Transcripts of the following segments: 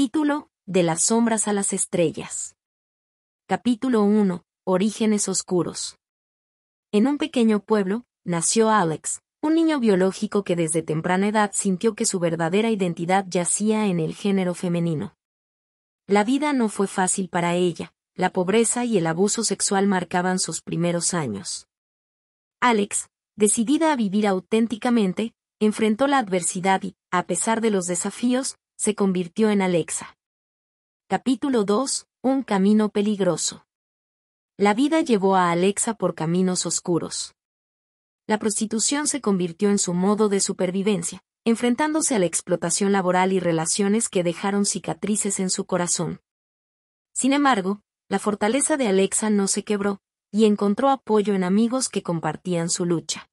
Título, De las sombras a las estrellas. Capítulo 1. Orígenes oscuros. En un pequeño pueblo, nació Alex, un niño biológico que desde temprana edad sintió que su verdadera identidad yacía en el género femenino. La vida no fue fácil para ella, la pobreza y el abuso sexual marcaban sus primeros años. Alex, decidida a vivir auténticamente, enfrentó la adversidad y, a pesar de los desafíos, se convirtió en Alexa. Capítulo 2. Un camino peligroso. La vida llevó a Alexa por caminos oscuros. La prostitución se convirtió en su modo de supervivencia, enfrentándose a la explotación laboral y relaciones que dejaron cicatrices en su corazón. Sin embargo, la fortaleza de Alexa no se quebró, y encontró apoyo en amigos que compartían su lucha.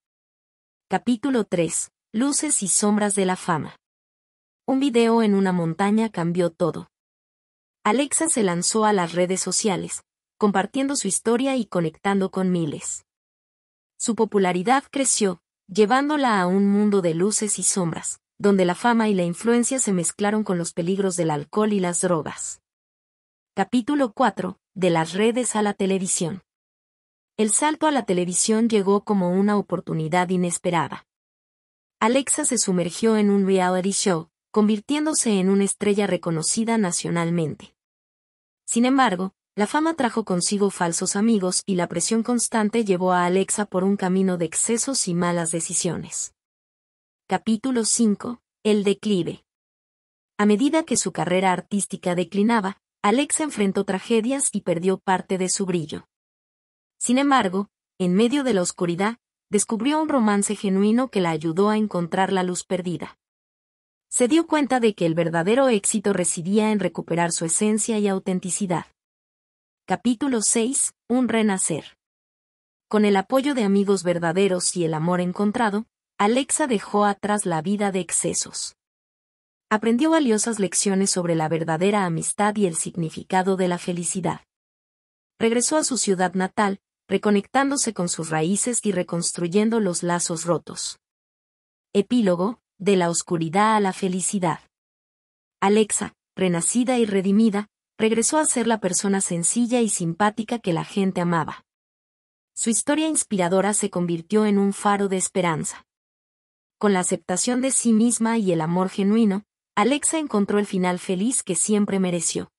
Capítulo 3. Luces y sombras de la fama. Un video en una montaña cambió todo. Alexa se lanzó a las redes sociales, compartiendo su historia y conectando con miles. Su popularidad creció, llevándola a un mundo de luces y sombras, donde la fama y la influencia se mezclaron con los peligros del alcohol y las drogas. Capítulo 4. De las redes a la televisión. El salto a la televisión llegó como una oportunidad inesperada. Alexa se sumergió en un reality show, convirtiéndose en una estrella reconocida nacionalmente. Sin embargo, la fama trajo consigo falsos amigos y la presión constante llevó a Alexa por un camino de excesos y malas decisiones. Capítulo 5. El declive. A medida que su carrera artística declinaba, Alexa enfrentó tragedias y perdió parte de su brillo. Sin embargo, en medio de la oscuridad, descubrió un romance genuino que la ayudó a encontrar la luz perdida se dio cuenta de que el verdadero éxito residía en recuperar su esencia y autenticidad. Capítulo 6. Un renacer. Con el apoyo de amigos verdaderos y el amor encontrado, Alexa dejó atrás la vida de excesos. Aprendió valiosas lecciones sobre la verdadera amistad y el significado de la felicidad. Regresó a su ciudad natal, reconectándose con sus raíces y reconstruyendo los lazos rotos. Epílogo, de la oscuridad a la felicidad. Alexa, renacida y redimida, regresó a ser la persona sencilla y simpática que la gente amaba. Su historia inspiradora se convirtió en un faro de esperanza. Con la aceptación de sí misma y el amor genuino, Alexa encontró el final feliz que siempre mereció.